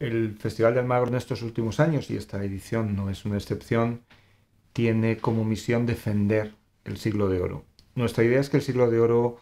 El Festival de Almagro en estos últimos años, y esta edición no es una excepción, tiene como misión defender el siglo de oro. Nuestra idea es que el siglo de oro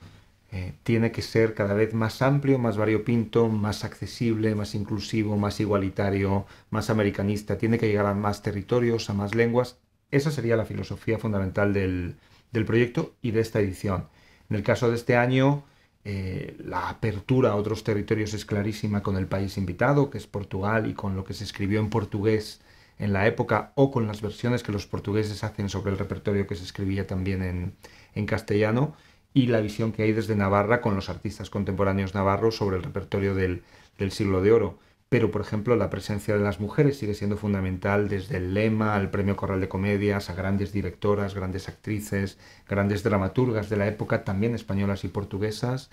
eh, tiene que ser cada vez más amplio, más variopinto, más accesible, más inclusivo, más igualitario, más americanista, tiene que llegar a más territorios, a más lenguas. Esa sería la filosofía fundamental del, del proyecto y de esta edición. En el caso de este año, eh, la apertura a otros territorios es clarísima con el país invitado, que es Portugal, y con lo que se escribió en portugués en la época, o con las versiones que los portugueses hacen sobre el repertorio que se escribía también en, en castellano, y la visión que hay desde Navarra con los artistas contemporáneos navarros sobre el repertorio del siglo de oro pero por ejemplo la presencia de las mujeres sigue siendo fundamental desde el lema al premio Corral de Comedias, a grandes directoras, grandes actrices, grandes dramaturgas de la época, también españolas y portuguesas.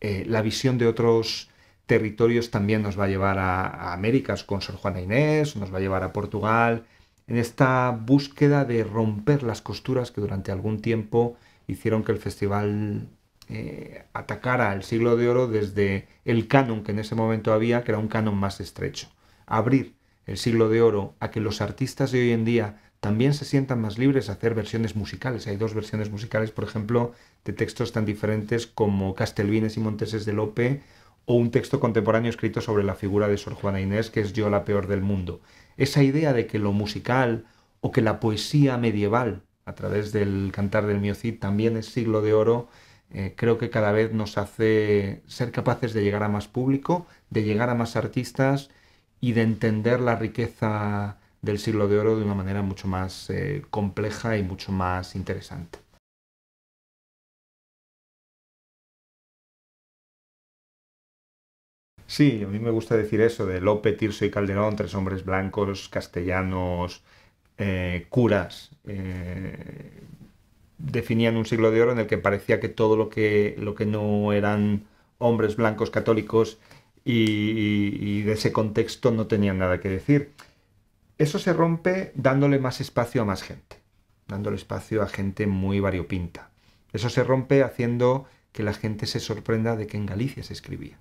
Eh, la visión de otros territorios también nos va a llevar a, a Américas con Sor Juana Inés, nos va a llevar a Portugal, en esta búsqueda de romper las costuras que durante algún tiempo hicieron que el festival eh, atacara al siglo de oro desde el canon que en ese momento había, que era un canon más estrecho. Abrir el siglo de oro a que los artistas de hoy en día también se sientan más libres a hacer versiones musicales. Hay dos versiones musicales, por ejemplo, de textos tan diferentes como Castelvines y Monteses de Lope o un texto contemporáneo escrito sobre la figura de Sor Juana Inés, que es Yo la peor del mundo. Esa idea de que lo musical o que la poesía medieval, a través del cantar del miocid, también es siglo de oro, eh, creo que cada vez nos hace ser capaces de llegar a más público, de llegar a más artistas y de entender la riqueza del siglo de oro de una manera mucho más eh, compleja y mucho más interesante. Sí, a mí me gusta decir eso de Lope, Tirso y Calderón, tres hombres blancos, castellanos, eh, curas, definían un siglo de oro en el que parecía que todo lo que, lo que no eran hombres blancos católicos y, y de ese contexto no tenían nada que decir. Eso se rompe dándole más espacio a más gente, dándole espacio a gente muy variopinta. Eso se rompe haciendo que la gente se sorprenda de que en Galicia se escribía,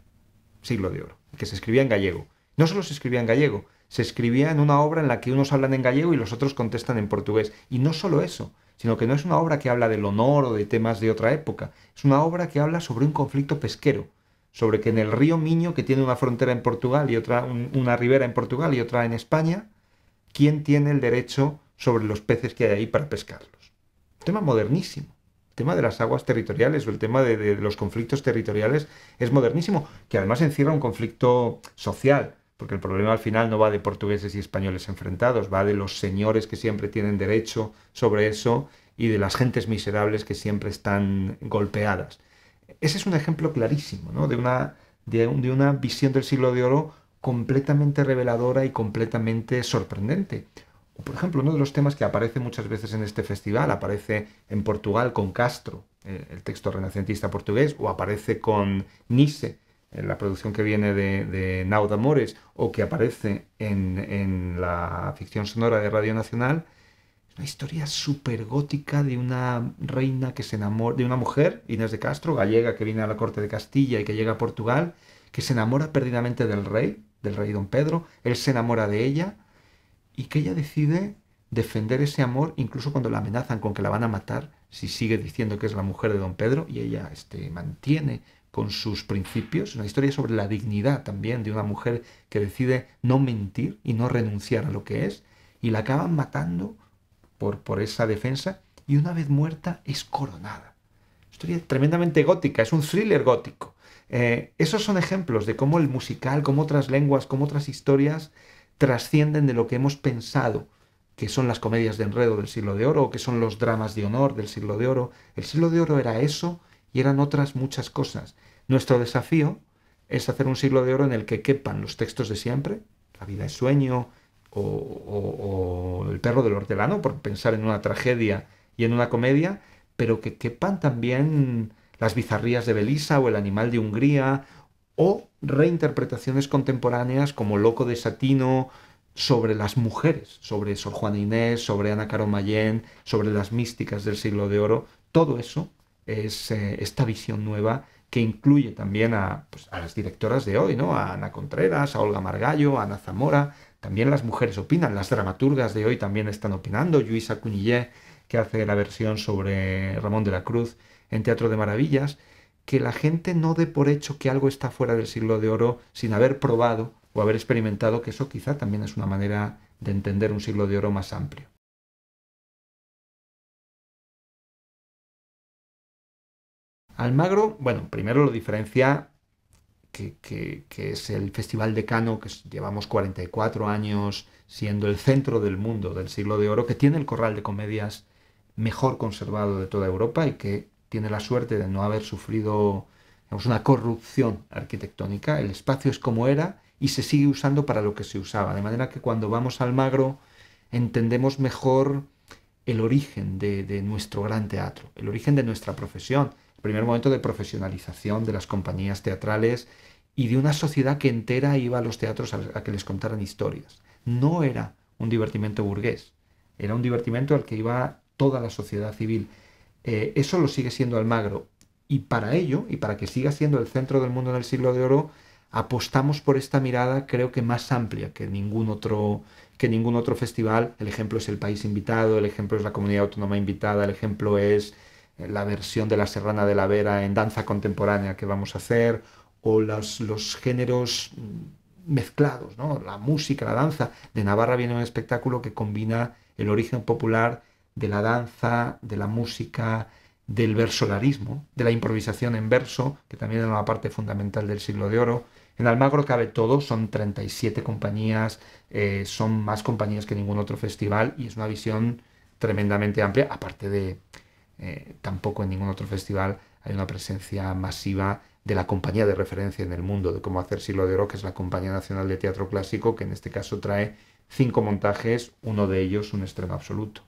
siglo de oro, que se escribía en gallego. No solo se escribía en gallego, se escribía en una obra en la que unos hablan en gallego y los otros contestan en portugués. Y no solo eso, sino que no es una obra que habla del honor o de temas de otra época, es una obra que habla sobre un conflicto pesquero, sobre que en el río Miño, que tiene una frontera en Portugal y otra, una ribera en Portugal y otra en España, ¿quién tiene el derecho sobre los peces que hay ahí para pescarlos? Tema modernísimo. El tema de las aguas territoriales o el tema de los conflictos territoriales es modernísimo, que además encierra un conflicto social, porque el problema al final no va de portugueses y españoles enfrentados, va de los señores que siempre tienen derecho sobre eso y de las gentes miserables que siempre están golpeadas. Ese es un ejemplo clarísimo ¿no? de, una, de, una visión del siglo de oro completamente reveladora y completamente sorprendente. Por ejemplo, uno de los temas que aparece muchas veces en este festival, aparece en Portugal con Castro, eh, el texto renacentista portugués, o aparece con Nice la producción que viene de, Nauda Amores o que aparece en, la ficción sonora de Radio Nacional, es una historia súper gótica de una reina que se enamora, de una mujer, Inés de Castro, gallega que viene a la corte de Castilla y que llega a Portugal, que se enamora perdidamente del rey, del rey don Pedro, él se enamora de ella y que ella decide defender ese amor incluso cuando la amenazan con que la van a matar si sigue diciendo que es la mujer de don Pedro y ella este, mantiene con sus principios, una historia sobre la dignidad también de una mujer que decide no mentir y no renunciar a lo que es, y la acaban matando por, esa defensa, y una vez muerta es coronada. Historia tremendamente gótica, es un thriller gótico. Eh, esos son ejemplos de cómo el musical, cómo otras lenguas, cómo otras historias trascienden de lo que hemos pensado que son las comedias de enredo del siglo de oro, o que son los dramas de honor del siglo de oro. El siglo de oro era eso y eran otras muchas cosas. Nuestro desafío es hacer un siglo de oro en el que quepan los textos de siempre, La vida es sueño o, El perro del hortelano, por pensar en una tragedia y en una comedia, pero que quepan también las bizarrías de Belisa o El animal de Hungría o reinterpretaciones contemporáneas como Loco de Satino sobre las mujeres, sobre Sor Juana Inés, sobre Ana Caro Mayén, sobre las místicas del siglo de oro. Todo eso es eh, esta visión nueva que incluye también pues, a, las directoras de hoy, ¿no? A Ana Contreras, a Olga Margallo, a Ana Zamora, también las mujeres opinan, las dramaturgas de hoy también están opinando, Luisa Cunillé, que hace la versión sobre Ramón de la Cruz en Teatro de Maravillas, que la gente no dé por hecho que algo está fuera del siglo de oro sin haber probado o haber experimentado que eso quizá también es una manera de entender un siglo de oro más amplio. Almagro, bueno, primero lo diferencia que, es el Festival de Cano, que llevamos 44 años siendo el centro del mundo del siglo de oro, que tiene el corral de comedias mejor conservado de toda Europa y que tiene la suerte de no haber sufrido una corrupción arquitectónica. El espacio es como era y se sigue usando para lo que se usaba. De manera que cuando vamos al Almagro entendemos mejor el origen de nuestro gran teatro, el origen de nuestra profesión primer momento de profesionalización de las compañías teatrales y de una sociedad que entera iba a los teatros a, que les contaran historias. No era un divertimento burgués, era un divertimento al que iba toda la sociedad civil. Eh, eso lo sigue siendo Almagro. Y para ello, y para que siga siendo el centro del mundo en el siglo de oro, apostamos por esta mirada creo que más amplia que ningún otro que ningún otro festival. El ejemplo es el país invitado, el ejemplo es la comunidad autónoma invitada, el ejemplo es eh, la versión de La Serrana de la Vera en danza contemporánea que vamos a hacer, o los, los géneros mm, mezclados, ¿no? la música, la danza. De Navarra viene un espectáculo que combina el origen popular de la danza, de la música, del versolarismo, de la improvisación en verso, que también era una parte fundamental del siglo de oro. En Almagro cabe todo, son 37 compañías, eh, son más compañías que ningún otro festival y es una visión tremendamente amplia, aparte de eh, tampoco en ningún otro festival hay una presencia masiva de la compañía de referencia en el mundo, de cómo hacer Silo de oro, que es la Compañía Nacional de Teatro Clásico, que en este caso trae cinco montajes, uno de ellos un estreno absoluto.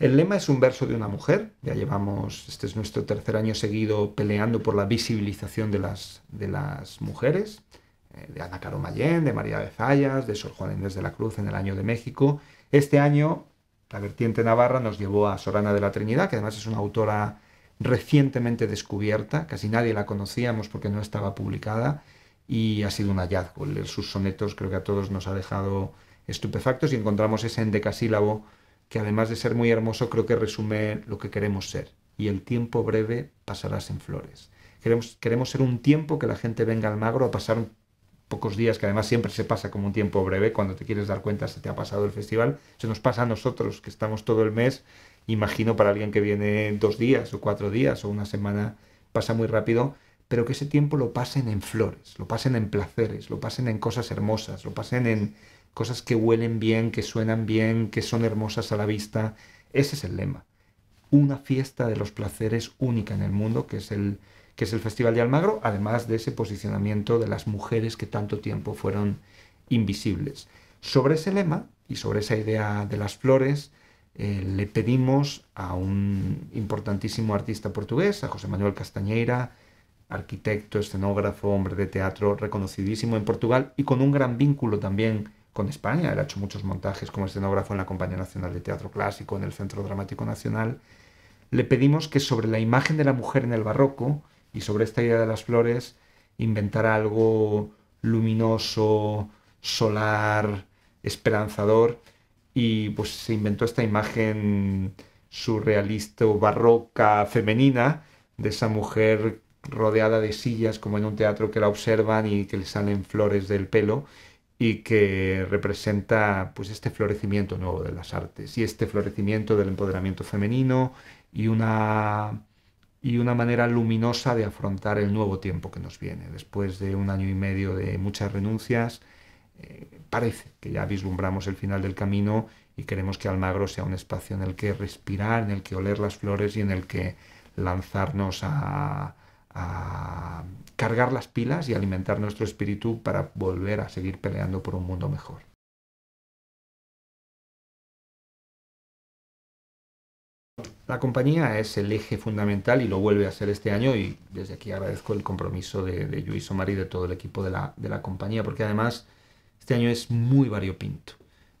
El lema es un verso de una mujer, ya llevamos, este es nuestro tercer año seguido peleando por la visibilización de las, de las mujeres. Eh, de Ana Caro Mayén, de María de Zayas, de Sor Juan Inés de la Cruz en el año de México. Este año, la vertiente navarra nos llevó a Sorana de la Trinidad, que además es una autora recientemente descubierta, casi nadie la conocíamos porque no estaba publicada, y ha sido un hallazgo. Leer sus sonetos creo que a todos nos ha dejado estupefactos y encontramos ese endecasílabo que además de ser muy hermoso creo que resume lo que queremos ser. Y el tiempo breve pasará sin flores. Queremos, queremos ser un tiempo que la gente venga al magro a pasar pocos días, que además siempre se pasa como un tiempo breve, cuando te quieres dar cuenta se te ha pasado el festival, se nos pasa a nosotros que estamos todo el mes, imagino para alguien que viene dos días o cuatro días o una semana, pasa muy rápido, pero que ese tiempo lo pasen en flores, lo pasen en placeres, lo pasen en cosas hermosas, lo pasen en cosas que huelen bien, que suenan bien, que son hermosas a la vista. Ese es el lema. Una fiesta de los placeres única en el mundo, que es el, que es el Festival de Almagro, además de ese posicionamiento de las mujeres que tanto tiempo fueron invisibles. Sobre ese lema y sobre esa idea de las flores, eh, le pedimos a un importantísimo artista portugués, a José Manuel Castañeira, arquitecto, escenógrafo, hombre de teatro, reconocidísimo en Portugal y con un gran vínculo también con España. Él ha hecho muchos montajes como escenógrafo en la Compañía Nacional de Teatro Clásico, en el Centro Dramático Nacional. Le pedimos que sobre la imagen de la mujer en el barroco, y sobre esta idea de las flores inventar algo luminoso, solar, esperanzador y pues se inventó esta imagen surrealista o barroca femenina de esa mujer rodeada de sillas como en un teatro que la observan y que le salen flores del pelo y que representa pues este florecimiento nuevo de las artes y este florecimiento del empoderamiento femenino y una y una manera luminosa de afrontar el nuevo tiempo que nos viene. Después de un año y medio de muchas renuncias, eh, parece que ya vislumbramos el final del camino y queremos que Almagro sea un espacio en el que respirar, en el que oler las flores y en el que lanzarnos a cargar las pilas y alimentar nuestro espíritu para volver a seguir peleando por un mundo mejor. la compañía es el eje fundamental y lo vuelve a ser este año y desde aquí agradezco el compromiso de, de Luis Omar y de todo el equipo de la, compañía porque además este año es muy variopinto.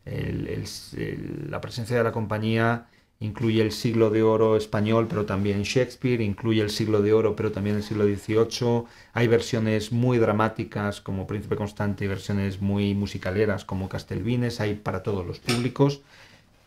la presencia de la compañía incluye el siglo de oro español pero también Shakespeare, incluye el siglo de oro pero también el siglo XVIII, hay versiones muy dramáticas como Príncipe Constante y versiones muy musicaleras como Castelvines, hay para todos los públicos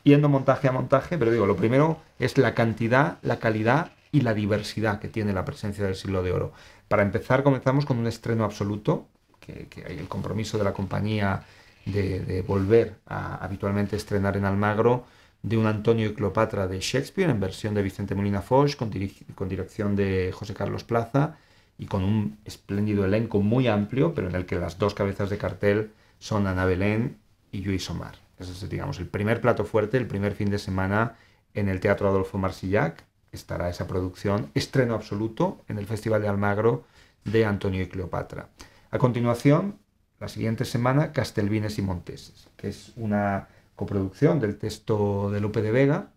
yendo montaje a montaje, pero digo, lo primero es la cantidad, la calidad y la diversidad que tiene la presencia del siglo de oro. Para empezar, comenzamos con un estreno absoluto, que, hay el compromiso de la compañía de, volver a habitualmente estrenar en Almagro, de un Antonio y Cleopatra de Shakespeare, en versión de Vicente Molina Foch, con, con dirección de José Carlos Plaza, y con un espléndido elenco muy amplio, pero en el que las dos cabezas de cartel son Ana Belén y Luis Omar es, digamos, el primer plato fuerte, el primer fin de semana en el Teatro Adolfo Marsillac. Estará esa producción, estreno absoluto, en el Festival de Almagro de Antonio y Cleopatra. A continuación, la siguiente semana, Castelvines y Monteses, que es una coproducción del texto de Lupe de Vega,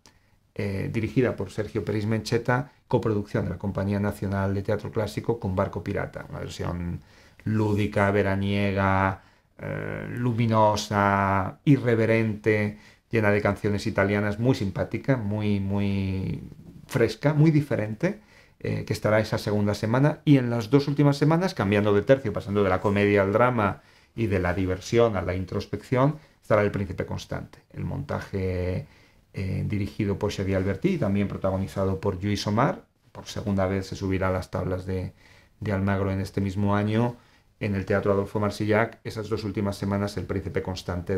eh, dirigida por Sergio Peris Mencheta, coproducción de la Compañía Nacional de Teatro Clásico con Barco Pirata, una versión lúdica, veraniega, eh, luminosa, irreverente, llena de canciones italianas, muy simpática, muy, muy fresca, muy diferente, eh, que estará esa segunda semana. Y en las dos últimas semanas, cambiando de tercio, pasando de la comedia al drama y de la diversión a la introspección, estará El Príncipe Constante, el montaje eh, dirigido por Xavier Alberti y también protagonizado por Luis Omar. Por segunda vez se subirá a las tablas de, de Almagro en este mismo año en el Teatro Adolfo Marsillac esas dos últimas semanas el príncipe constante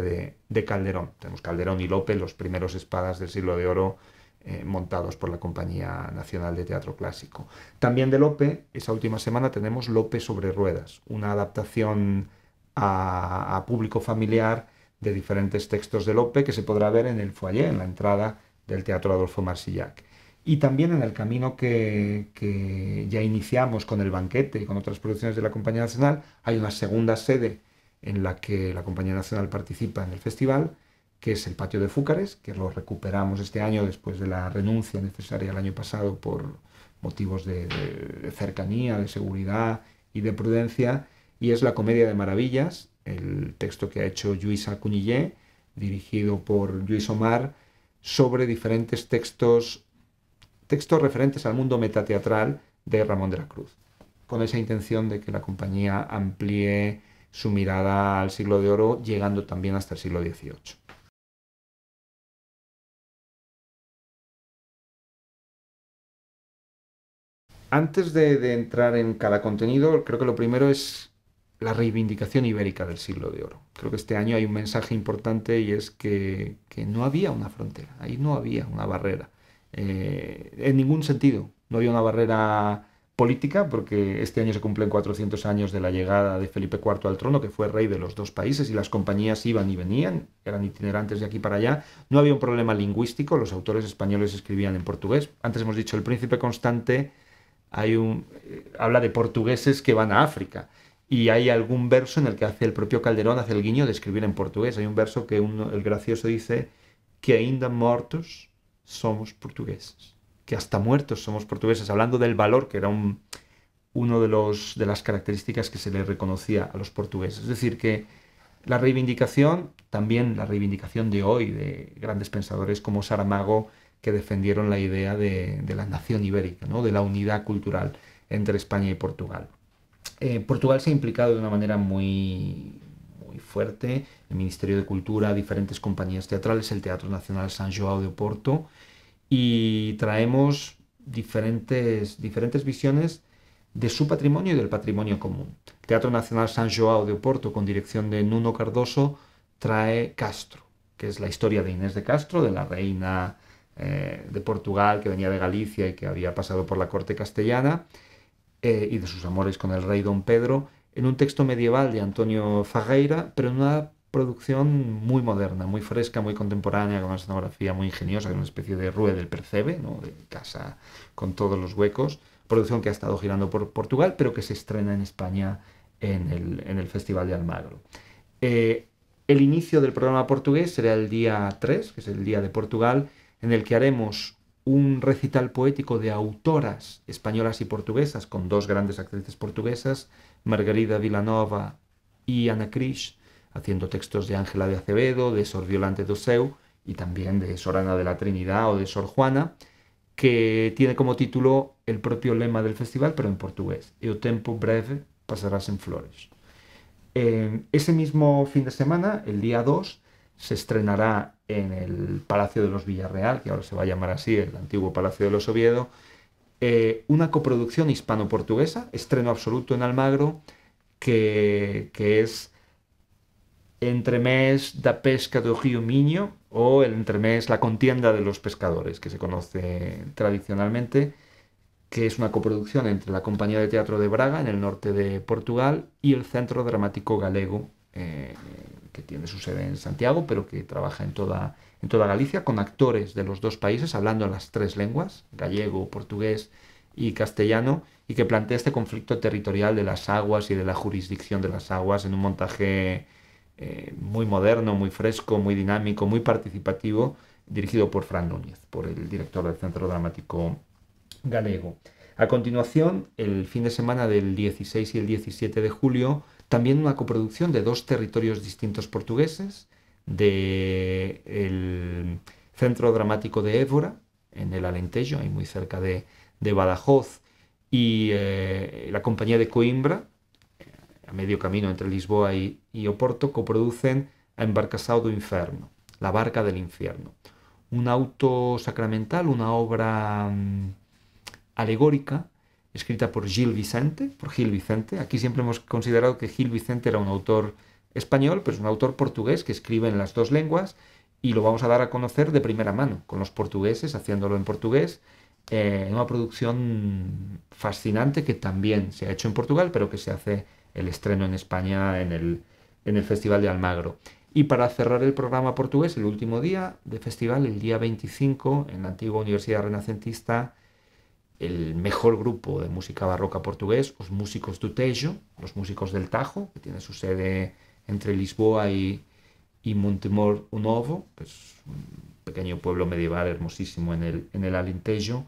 de, Calderón. Tenemos Calderón y Lope, los primeros espadas del siglo de oro eh, montados por la Compañía Nacional de Teatro Clásico. También de Lope, esa última semana tenemos Lope sobre ruedas, una adaptación a, a público familiar de diferentes textos de Lope que se podrá ver en el foyer, en la entrada del Teatro Adolfo Marsillac y también en el camino que, ya iniciamos con el banquete y con otras producciones de la Compañía Nacional, hay una segunda sede en la que la Compañía Nacional participa en el festival, que es el Patio de Fúcares, que lo recuperamos este año después de la renuncia necesaria el año pasado por motivos de, cercanía, de seguridad y de prudencia, y es la Comedia de Maravillas, el texto que ha hecho Luisa Cunillé, dirigido por Luis Omar, sobre diferentes textos textos referentes al mundo metateatral de Ramón de la Cruz, con esa intención de que la compañía amplíe su mirada al siglo de oro, llegando también hasta el siglo XVIII. Antes de, entrar en cada contenido, creo que lo primero es la reivindicación ibérica del siglo de oro. Creo que este año hay un mensaje importante y es que, que no había una frontera, ahí no había una barrera eh, en ningún sentido. No había una barrera política, porque este año se cumplen 400 años de la llegada de Felipe IV al trono, que fue rey de los dos países, y las compañías iban y venían, eran itinerantes de aquí para allá. No había un problema lingüístico, los autores españoles escribían en portugués. Antes hemos dicho, el príncipe constante hay un, eh, habla de portugueses que van a África. Y hay algún verso en el que hace el propio Calderón, hace el guiño de escribir en portugués. Hay un verso que el gracioso dice, que ainda mortos somos portugueses, que hasta muertos somos portugueses, hablando del valor, que era un, uno de, los, de las características que se le reconocía a los portugueses. Es decir, que la reivindicación, también la reivindicación de hoy, de grandes pensadores como Saramago, que defendieron la idea de, la nación ibérica, ¿no? de la unidad cultural entre España y Portugal. Eh, Portugal se ha implicado de una manera muy, fuerte, el Ministerio de Cultura, diferentes compañías teatrales, el Teatro Nacional San Joao de Oporto, y traemos diferentes, diferentes visiones de su patrimonio y del patrimonio común. Teatro Nacional San Joao de Oporto, con dirección de Nuno Cardoso, trae Castro, que es la historia de Inés de Castro, de la reina eh, de Portugal que venía de Galicia y que había pasado por la corte castellana, eh, y de sus amores con el rey don Pedro, en un texto medieval de Antonio Fagueira, pero en una producción muy moderna, muy fresca, muy contemporánea, con una escenografía muy ingeniosa, con una especie de rue del percebe, de casa con todos los huecos, producción que ha estado girando por Portugal, pero que se estrena en España en el, Festival de Almagro. Eh, el inicio del programa portugués será el día 3, que es el Día de Portugal, en el que haremos un recital poético de autoras españolas y portuguesas, con dos grandes actrices portuguesas, Margarida Villanova y Ana Krish, haciendo textos de Ángela de Acevedo, de Sor Violante de Oseu y también de Sor Ana de la Trinidad o de Sor Juana, que tiene como título el propio lema del festival, pero en portugués, e o tempo breve pasarás en flores. Eh, ese mismo fin de semana, el día 2, se estrenará en el Palacio de los Villarreal, que ahora se va a llamar así, el antiguo Palacio de los Oviedo, eh, una coproducción hispano-portuguesa, estreno absoluto en Almagro, que, que es Entremés da Pesca do Río Miño o el Entremés La Contienda de los Pescadores, que se conoce tradicionalmente, que es una coproducción entre la Compañía de Teatro de Braga, en el norte de Portugal, y el Centro Dramático Galego, eh, que tiene su sede en Santiago, pero que trabaja en toda, en toda Galicia, con actores de los dos países, hablando las tres lenguas, gallego, portugués y castellano, y que plantea este conflicto territorial de las aguas y de la jurisdicción de las aguas en un montaje eh, muy moderno, muy fresco, muy dinámico, muy participativo, dirigido por Fran Núñez, por el director del Centro Dramático Galego. A continuación, el fin de semana del 16 y el 17 de julio, también una coproducción de dos territorios distintos portugueses, del el Centro Dramático de Évora, en el Alentejo, ahí muy cerca de, Badajoz, y eh, la compañía de Coimbra, a medio camino entre Lisboa y, Oporto, coproducen A do Inferno, La Barca del Infierno. Un auto sacramental, una obra mm, alegórica escrita por Gil Vicente, por Gil Vicente. Aquí siempre hemos considerado que Gil Vicente era un autor español, pero es un autor portugués que escribe en las dos lenguas y lo vamos a dar a conocer de primera mano, con los portugueses, haciéndolo en portugués, eh, en una producción fascinante que también se ha hecho en Portugal, pero que se hace el estreno en España en el, Festival de Almagro. Y para cerrar el programa portugués, el último día de festival, el día 25, en la antigua Universidad Renacentista, el mejor grupo de música barroca portugués, los músicos do Tejo, los músicos del Tajo, que tiene su sede entre Lisboa y, Montemor o Novo, que es un pequeño pueblo medieval hermosísimo en el Alentejo,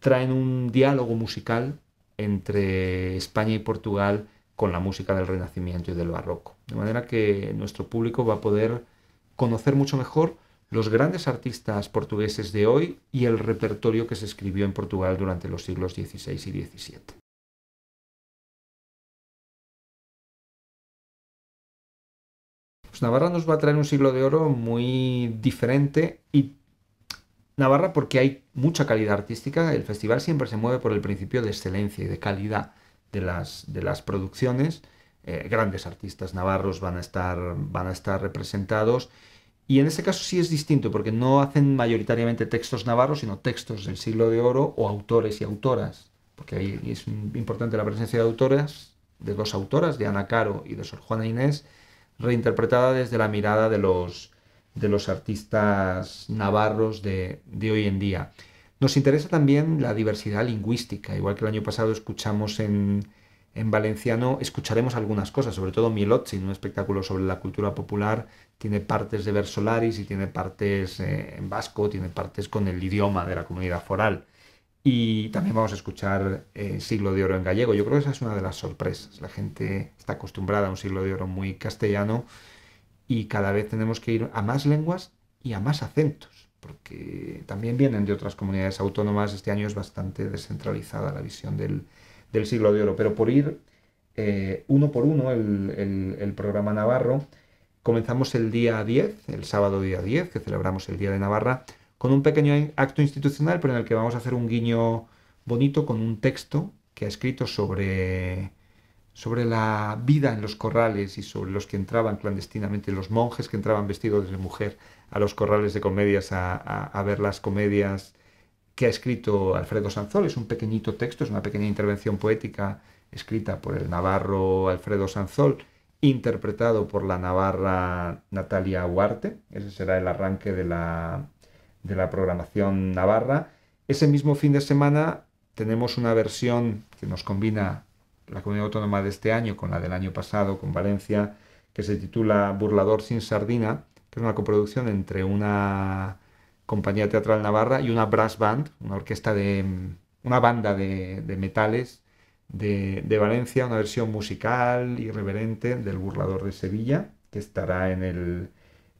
traen un diálogo musical entre España y Portugal con la música del Renacimiento y del Barroco. De manera que nuestro público va a poder conocer mucho mejor los grandes artistas portugueses de hoy y el repertorio que se escribió en Portugal durante los siglos XVI y XVII. Pues Navarra nos va a traer un siglo de oro muy diferente y Navarra porque hay mucha calidad artística, el festival siempre se mueve por el principio de excelencia y de calidad de las, de las producciones, eh, grandes artistas navarros van a estar, van a estar representados y en este caso sí es distinto, porque no hacen mayoritariamente textos navarros, sino textos del siglo de oro o autores y autoras, porque ahí es importante la presencia de autoras, de dos autoras, de Ana Caro y de Sor Juana Inés, reinterpretada desde la mirada de los, de los artistas navarros de, de hoy en día. Nos interesa también la diversidad lingüística, igual que el año pasado escuchamos en, en valenciano escucharemos algunas cosas, sobre todo sin un espectáculo sobre la cultura popular, tiene partes de Versolaris y tiene partes eh, en vasco, tiene partes con el idioma de la comunidad foral. Y también vamos a escuchar eh, Siglo de Oro en gallego. Yo creo que esa es una de las sorpresas. La gente está acostumbrada a un Siglo de Oro muy castellano y cada vez tenemos que ir a más lenguas y a más acentos, porque también vienen de otras comunidades autónomas. Este año es bastante descentralizada la visión del, del siglo de oro. Pero por ir eh, uno por uno el, programa navarro, comenzamos el día 10, el sábado día 10, que celebramos el Día de Navarra, con un pequeño acto institucional, pero en el que vamos a hacer un guiño bonito con un texto que ha escrito sobre sobre la vida en los corrales y sobre los que entraban clandestinamente, los monjes que entraban vestidos de mujer a los corrales de comedias a ver las comedias que ha escrito Alfredo Sanzol. Es un pequeñito texto, es una pequeña intervención poética escrita por el navarro Alfredo Sanzol, interpretado por la navarra Natalia Huarte. Ese será el arranque de la, de la programación navarra. Ese mismo fin de semana tenemos una versión que nos combina la comunidad autónoma de este año con la del año pasado, con Valencia, que se titula Burlador sin sardina, que es una coproducción entre una compañía teatral navarra, y una brass band, una orquesta de. una banda de, de metales de, de, Valencia, una versión musical, irreverente, del Burlador de Sevilla, que estará en el,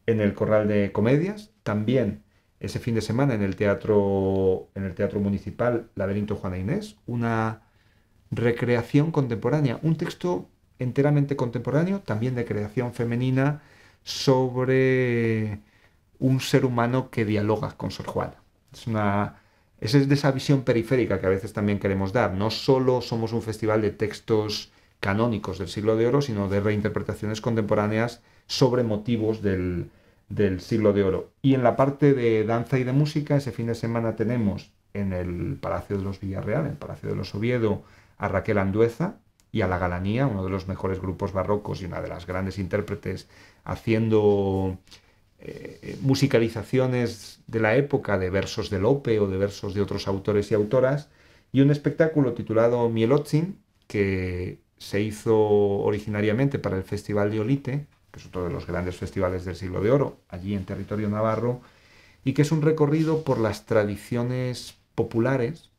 en el Corral de Comedias. También ese fin de semana en el Teatro, en el teatro Municipal Laberinto Juana Inés, una recreación contemporánea, un texto enteramente contemporáneo, también de creación femenina, sobre un ser humano que dialoga con Sor Juana. Es es de esa visión periférica que a veces también queremos dar. No solo somos un festival de textos canónicos del siglo de oro, sino de reinterpretaciones contemporáneas sobre motivos del, del siglo de oro. Y en la parte de danza y de música, ese fin de semana tenemos en el Palacio de los Villarreal, en el Palacio de los Oviedo, a Raquel Andueza y a La Galanía, uno de los mejores grupos barrocos y una de las grandes intérpretes, haciendo eh, eh, musicalizaciones de la época de versos de Lope o de versos de otros autores y autoras, y un espectáculo titulado Mielotzin, que se hizo originariamente para el Festival de Olite, que es otro de los grandes festivales del siglo de oro, allí en territorio navarro, y que es un recorrido por las tradiciones populares.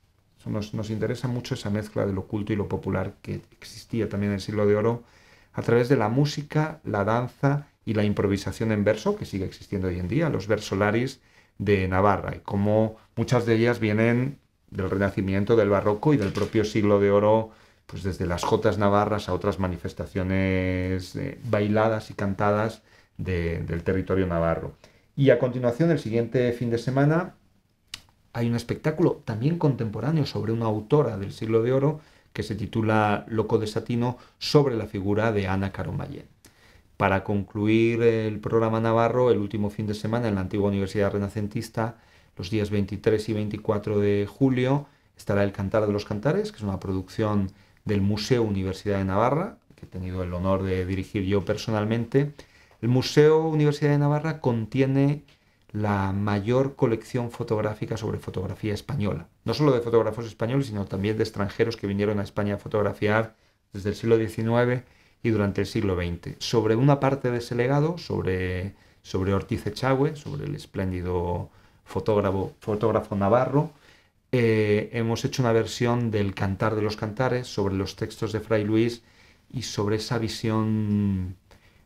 Nos, nos interesa mucho esa mezcla de lo culto y lo popular que existía también en el siglo de oro a través de la música, la danza y la improvisación en verso, que sigue existiendo hoy en día, los versolaris de Navarra, y como muchas de ellas vienen del Renacimiento, del Barroco y del propio siglo de oro, pues desde las Jotas Navarras a otras manifestaciones eh, bailadas y cantadas del territorio navarro. Y a continuación, el siguiente fin de semana, hay un espectáculo también contemporáneo sobre una autora del siglo de oro que se titula Loco de Satino sobre la figura de Ana Caromallén para concluir el programa Navarro el último fin de semana en la antigua Universidad Renacentista, los días 23 y 24 de julio, estará el Cantar de los Cantares, que es una producción del Museo Universidad de Navarra, que he tenido el honor de dirigir yo personalmente. El Museo Universidad de Navarra contiene la mayor colección fotográfica sobre fotografía española, no solo de fotógrafos españoles, sino también de extranjeros que vinieron a España a fotografiar desde el siglo XIX y durante el siglo XX. Sobre una parte de ese legado, sobre, sobre Ortiz Echagüe, sobre el espléndido fotógrafo, fotógrafo navarro, eh, hemos hecho una versión del Cantar de los Cantares sobre los textos de Fray Luis y sobre esa visión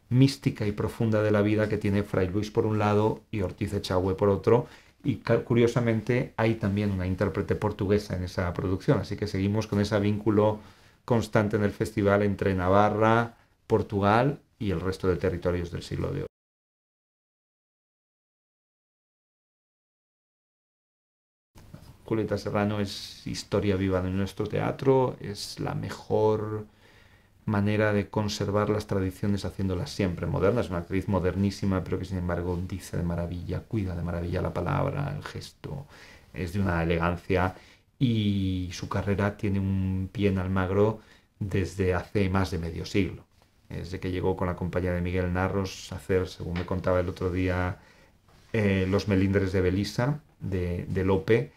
mística y profunda de la vida que tiene Fray Luis por un lado y Ortiz Echagüe por otro. Y curiosamente hay también una intérprete portuguesa en esa producción, así que seguimos con ese vínculo constante en el festival entre Navarra, Portugal y el resto de territorios del siglo de oro. Serrano es historia viva de nuestro teatro, es la mejor manera de conservar las tradiciones haciéndolas siempre modernas, es una actriz modernísima, pero que sin embargo dice de maravilla, cuida de maravilla la palabra, el gesto, es de una elegancia y su carrera tiene un pie en Almagro desde hace más de medio siglo. Desde que llegó con la compañía de Miguel Narros a hacer, según me contaba el otro día, eh, Los Melindres de Belisa, de, de Lope,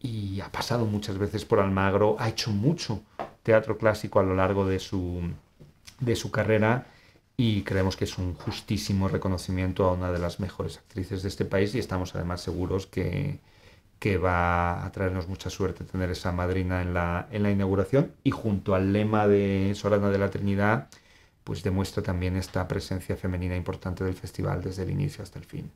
y ha pasado muchas veces por Almagro, ha hecho mucho teatro clásico a lo largo de su, de su carrera y creemos que es un justísimo reconocimiento a una de las mejores actrices de este país y estamos además seguros que, que va a traernos mucha suerte tener esa madrina en la, inauguración y junto al lema de Solana de la Trinidad, pues demuestra también esta presencia femenina importante del festival desde el inicio hasta el fin.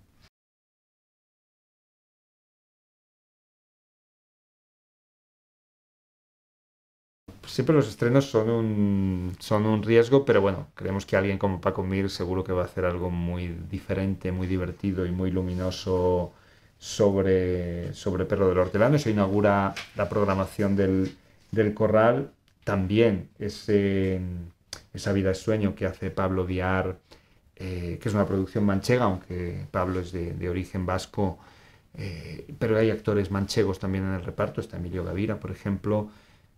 siempre los estrenos son un, son un riesgo, pero bueno, creemos que alguien como Paco Mir seguro que va a hacer algo muy diferente, muy divertido y muy luminoso sobre, sobre Perro del Hortelano. Se inaugura la programación del, Corral. También ese, esa vida es sueño que hace Pablo Viar, eh, que es una producción manchega, aunque Pablo es de, origen vasco, eh, pero hay actores manchegos también en el reparto. Está Emilio Gavira, por ejemplo,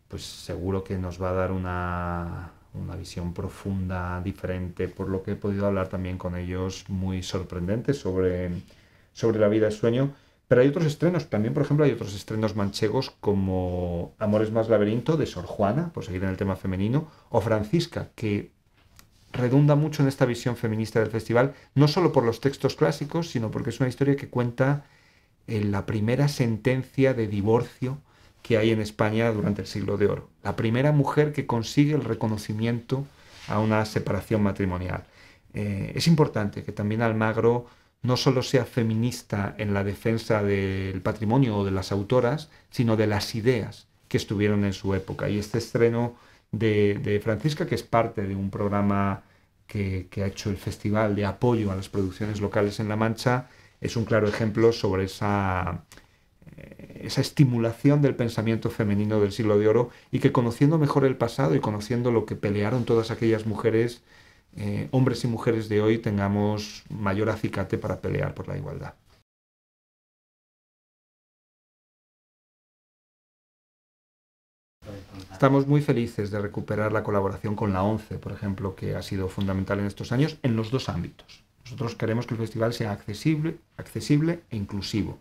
pues seguro que nos va a dar una, una visión profunda, diferente, por lo que he podido hablar también con ellos, muy sorprendente sobre sobre la vida del sueño. Pero hay otros estrenos, también por ejemplo hay otros estrenos manchegos como Amores más laberinto de Sor Juana, por seguir en el tema femenino, o Francisca, que redunda mucho en esta visión feminista del festival, no solo por los textos clásicos, sino porque es una historia que cuenta en eh, la primera sentencia de divorcio que hay en España durante el siglo de oro. La primera mujer que consigue el reconocimiento a una separación matrimonial. Eh, es importante que también Almagro no solo sea feminista en la defensa del patrimonio o de las autoras, sino de las ideas que estuvieron en su época. Y este estreno de, Francisca, que es parte de un programa que, que, ha hecho el Festival de Apoyo a las Producciones Locales en La Mancha, es un claro ejemplo sobre esa, eh, esa estimulación del pensamiento femenino del siglo de oro y que conociendo mejor el pasado y conociendo lo que pelearon todas aquellas mujeres, eh, hombres y mujeres de hoy tengamos mayor acicate para pelear por la igualdad. Estamos muy felices de recuperar la colaboración con la ONCE, por ejemplo, que ha sido fundamental en estos años en los dos ámbitos. Nosotros queremos que el festival sea accesible, accesible e inclusivo,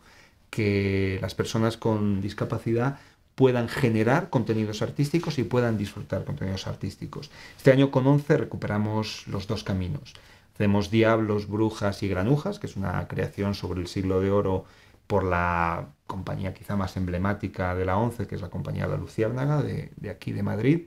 que las personas con discapacidad puedan generar contenidos artísticos y puedan disfrutar contenidos artísticos. Este año con 11 recuperamos los dos caminos. Hacemos Diablos, Brujas y Granujas, que es una creación sobre el siglo de oro por la compañía quizá más emblemática de la ONCE, que es la compañía de La Luciérnaga, de, de aquí de Madrid,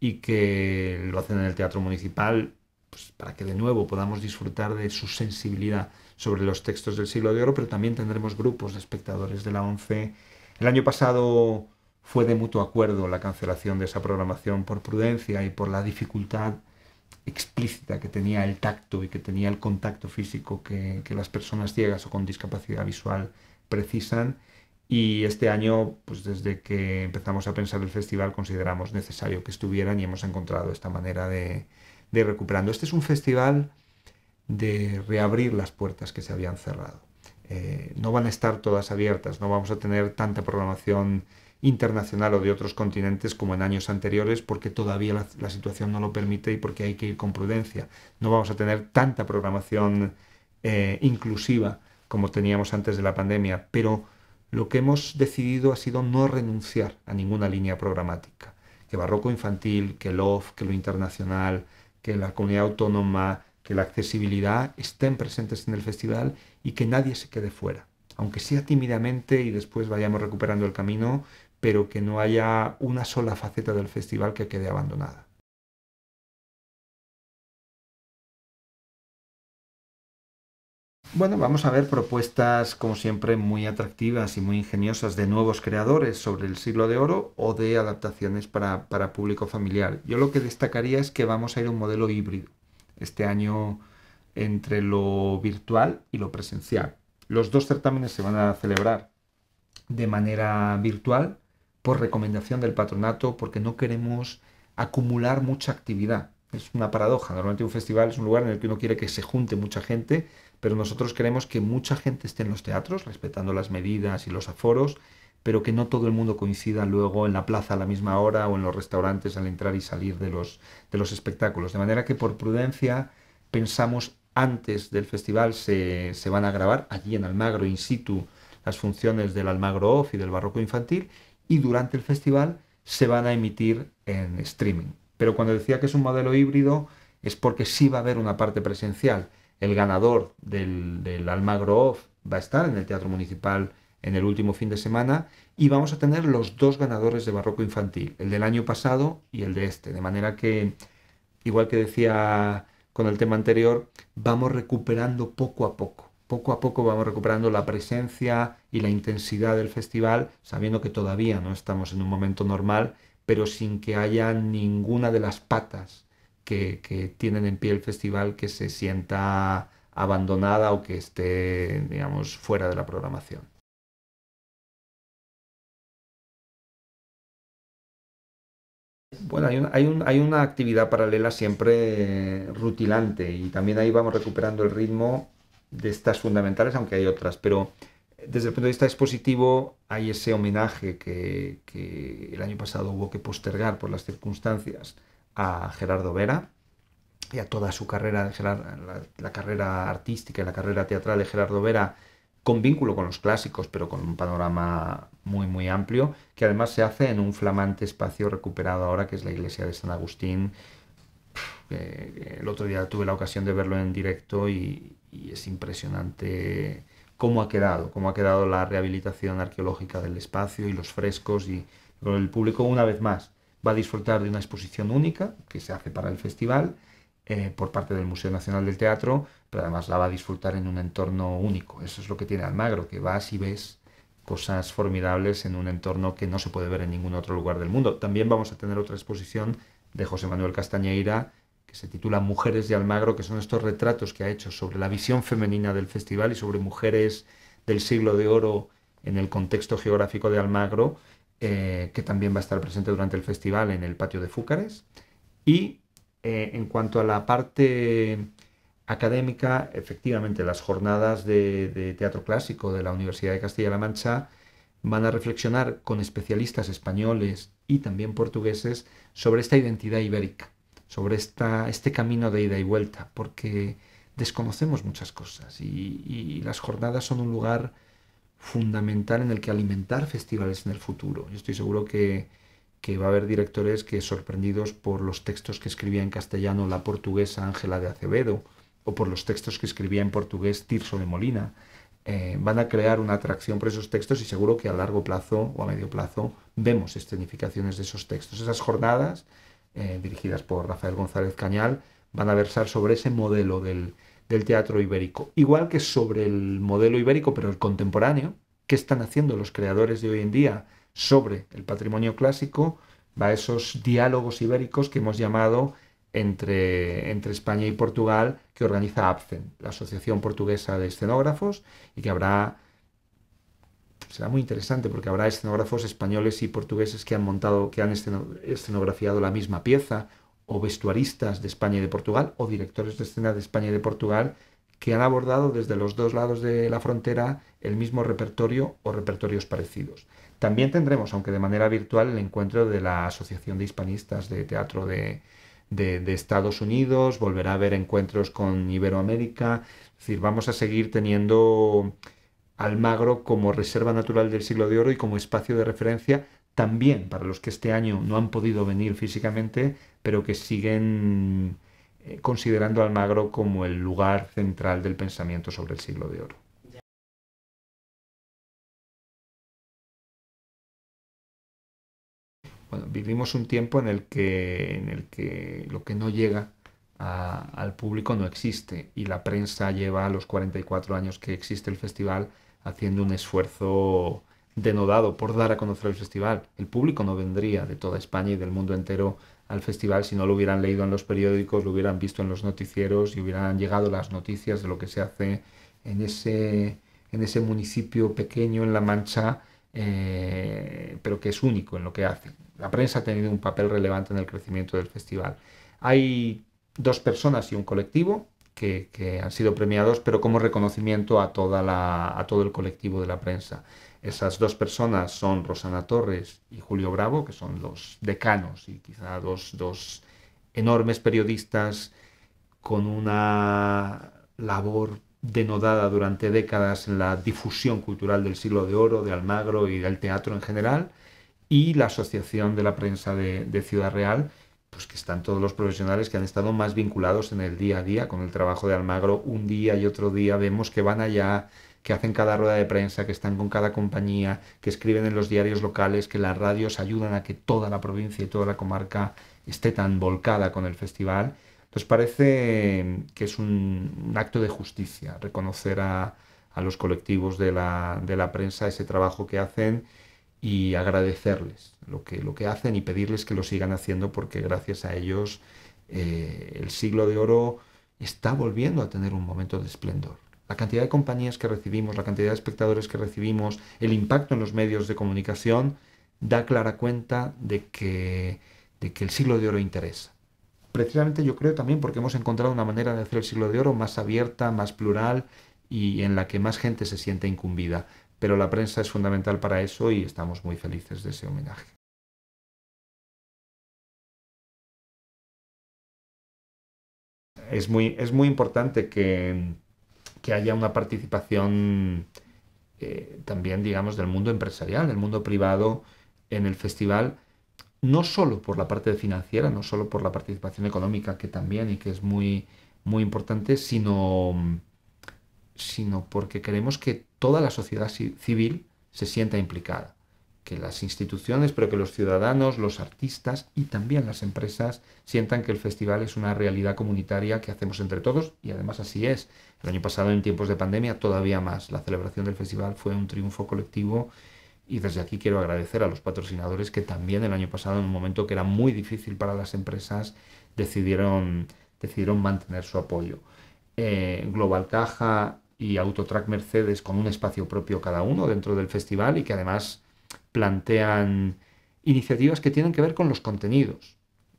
y que lo hacen en el Teatro Municipal pues, para que de nuevo podamos disfrutar de su sensibilidad sobre los textos del siglo de oro, pero también tendremos grupos de espectadores de la ONCE. El año pasado fue de mutuo acuerdo la cancelación de esa programación por prudencia y por la dificultad explícita que tenía el tacto y que tenía el contacto físico que, que las personas ciegas o con discapacidad visual precisan. Y este año, pues desde que empezamos a pensar el festival, consideramos necesario que estuvieran y hemos encontrado esta manera de, de ir recuperando. Este es un festival de reabrir las puertas que se habían cerrado. Eh, no van a estar todas abiertas, no vamos a tener tanta programación internacional o de otros continentes como en años anteriores, porque todavía la, situación no lo permite y porque hay que ir con prudencia. No vamos a tener tanta programación eh, inclusiva como teníamos antes de la pandemia, pero lo que hemos decidido ha sido no renunciar a ninguna línea programática. Que barroco infantil, que love que lo internacional, que la comunidad autónoma, que la accesibilidad estén presentes en el festival y que nadie se quede fuera aunque sea tímidamente y después vayamos recuperando el camino, pero que no haya una sola faceta del festival que quede abandonada. Bueno, vamos a ver propuestas, como siempre, muy atractivas y muy ingeniosas de nuevos creadores sobre el siglo de oro o de adaptaciones para, para público familiar. Yo lo que destacaría es que vamos a ir a un modelo híbrido este año entre lo virtual y lo presencial. Los dos certámenes se van a celebrar de manera virtual por recomendación del patronato porque no queremos acumular mucha actividad. Es una paradoja. Normalmente un festival es un lugar en el que uno quiere que se junte mucha gente, pero nosotros queremos que mucha gente esté en los teatros, respetando las medidas y los aforos, pero que no todo el mundo coincida luego en la plaza a la misma hora o en los restaurantes al entrar y salir de los, de los espectáculos. De manera que por prudencia pensamos antes del festival se, se van a grabar allí en Almagro in situ las funciones del Almagro Off y del Barroco Infantil y durante el festival se van a emitir en streaming. Pero cuando decía que es un modelo híbrido es porque sí va a haber una parte presencial. El ganador del, del Almagro Off va a estar en el Teatro Municipal en el último fin de semana y vamos a tener los dos ganadores de Barroco Infantil, el del año pasado y el de este. De manera que, igual que decía con el tema anterior, vamos recuperando poco a poco poco a poco vamos recuperando la presencia y la intensidad del festival, sabiendo que todavía no estamos en un momento normal, pero sin que haya ninguna de las patas que, tienen en pie el festival que se sienta abandonada o que esté, digamos, fuera de la programación. Bueno, hay, una actividad paralela siempre eh, rutilante y también ahí vamos recuperando el ritmo de estas fundamentales, aunque hay otras, pero eh, desde el punto de vista expositivo hay ese homenaje que, el año pasado hubo que postergar por las circunstancias a Gerardo Vera y a toda su carrera, la, la carrera artística y la carrera teatral de Gerardo Vera, con vínculo con los clásicos, pero con un panorama muy, muy amplio, que además se hace en un flamante espacio recuperado ahora, que es la iglesia de San Agustín. Eh, el otro día tuve la ocasión de verlo en directo y, y es impresionante cómo ha quedado, cómo ha quedado la rehabilitación arqueológica del espacio y los frescos y el público una vez más va a disfrutar de una exposición única que se hace para el festival eh, por parte del Museo Nacional del Teatro, pero además la va a disfrutar en un entorno único. Eso es lo que tiene Almagro, que vas y ves cosas formidables en un entorno que no se puede ver en ningún otro lugar del mundo. También vamos a tener otra exposición de José Manuel Castañeira se titula Mujeres de Almagro, que son estos retratos que ha hecho sobre la visión femenina del festival y sobre mujeres del siglo de oro en el contexto geográfico de Almagro, eh, que también va a estar presente durante el festival en el patio de Fúcares. Y eh, en cuanto a la parte académica, efectivamente, las jornadas de teatro clásico de la Universidad de Castilla-La Mancha van a reflexionar con especialistas españoles y también portugueses sobre esta identidad ibérica sobre este camino de ida y vuelta, porque desconocemos muchas cosas y, las jornadas son un lugar fundamental en el que alimentar festivales en el futuro. Yo estoy seguro que, que va a haber directores que sorprendidos por los textos que escribía en castellano la portuguesa Ángela de Acevedo o por los textos que escribía en portugués Tirso de Molina. Eh, van a crear una atracción por esos textos y seguro que a largo plazo o a medio plazo vemos escenificaciones de esos textos. Esas jornadas eh, dirigidas por Rafael González Cañal, van a versar sobre ese modelo del, teatro ibérico. Igual que sobre el modelo ibérico, pero el contemporáneo, qué están haciendo los creadores de hoy en día sobre el patrimonio clásico, va a esos diálogos ibéricos que hemos llamado entre, entre, España y Portugal que organiza APCEN, la Asociación Portuguesa de Escenógrafos, y que habrá será muy interesante porque habrá escenógrafos españoles y portugueses que han montado, que han escenografiado la misma pieza, o vestuaristas de España y de Portugal, o directores de escena de España y de Portugal, que han abordado desde los dos lados de la frontera el mismo repertorio o repertorios parecidos. También tendremos, aunque de manera virtual, el encuentro de la Asociación de Hispanistas de Teatro de, Estados Unidos, volverá a haber encuentros con Iberoamérica, es decir, vamos a seguir teniendo Almagro como Reserva Natural del Siglo de Oro y como espacio de referencia también para los que este año no han podido venir físicamente, pero que siguen eh, considerando Almagro como el lugar central del pensamiento sobre el Siglo de Oro. vivimos un tiempo en el que, en el que lo que no llega al público no existe y la prensa lleva los 44 años que existe el festival haciendo un esfuerzo denodado por dar a conocer el festival. El público no vendría de toda España y del mundo entero al festival si no lo hubieran leído en los periódicos, lo hubieran visto en los noticieros y hubieran llegado las noticias de lo que se hace en ese, en ese municipio pequeño en La Mancha, eh, pero que es único en lo que hace. La prensa ha tenido un papel relevante en el crecimiento del festival. Hay dos personas y un colectivo que, han sido premiados, pero como reconocimiento a, todo el colectivo de la prensa. Esas dos personas son Rosana Torres y Julio Bravo, que son los decanos y quizá dos, enormes periodistas con una labor denodada durante décadas en la difusión cultural del siglo de oro, de Almagro y del teatro en general, y la Asociación de la Prensa de Ciudad Real, pues que están todos los profesionales que han estado más vinculados en el día a día con el trabajo de Almagro, un día y otro día, vemos que van allá, que hacen cada rueda de prensa, que están con cada compañía, que escriben en los diarios locales, que las radios ayudan a que toda la provincia y toda la comarca esté tan volcada con el festival. Entonces parece que es un, acto de justicia reconocer a, los colectivos de la prensa ese trabajo que hacen y agradecerles lo que, lo que hacen y pedirles que lo sigan haciendo porque gracias a ellos eh, el siglo de oro está volviendo a tener un momento de esplendor. La cantidad de compañías que recibimos, la cantidad de espectadores que recibimos, el impacto en los medios de comunicación da clara cuenta de que, de que el siglo de oro interesa. Precisamente yo creo también porque hemos encontrado una manera de hacer el siglo de oro más abierta, más plural y en la que más gente se siente incumbida pero la prensa es fundamental para eso y estamos muy felices de ese homenaje. Es muy, es muy importante que, haya una participación eh, también, digamos, del mundo empresarial, del mundo privado en el festival, no solo por la parte financiera, no solo por la participación económica, que también y que es muy, muy importante, sino sino porque queremos que toda la sociedad civil se sienta implicada, que las instituciones, pero que los ciudadanos, los artistas y también las empresas sientan que el festival es una realidad comunitaria que hacemos entre todos y además así es. El año pasado, en tiempos de pandemia, todavía más. La celebración del festival fue un triunfo colectivo y desde aquí quiero agradecer a los patrocinadores que también el año pasado, en un momento que era muy difícil para las empresas, decidieron, decidieron mantener su apoyo. Eh, Global Caja, y Autotrack Mercedes con un espacio propio cada uno dentro del festival y que además plantean iniciativas que tienen que ver con los contenidos,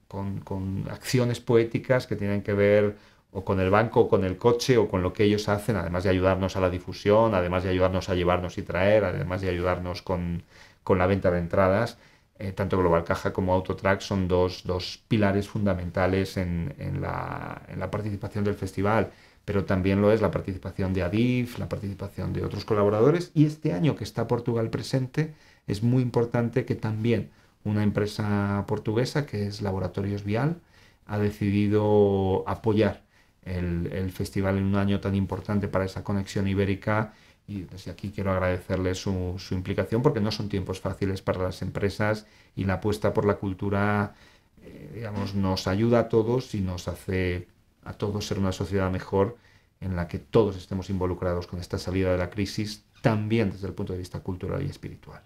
con, acciones poéticas que tienen que ver o con el banco, o con el coche, o con lo que ellos hacen, además de ayudarnos a la difusión, además de ayudarnos a llevarnos y traer, además de ayudarnos con, la venta de entradas. Eh, tanto Global Caja como Autotrack son dos, pilares fundamentales en, la, participación del festival pero también lo es la participación de Adif, la participación de otros colaboradores. Y este año que está Portugal presente, es muy importante que también una empresa portuguesa, que es Laboratorios Vial, ha decidido apoyar el, festival en un año tan importante para esa conexión ibérica. Y desde aquí quiero agradecerle su, su implicación porque no son tiempos fáciles para las empresas y la apuesta por la cultura eh, digamos, nos ayuda a todos y nos hace a todos ser una sociedad mejor en la que todos estemos involucrados con esta salida de la crisis, también desde el punto de vista cultural y espiritual.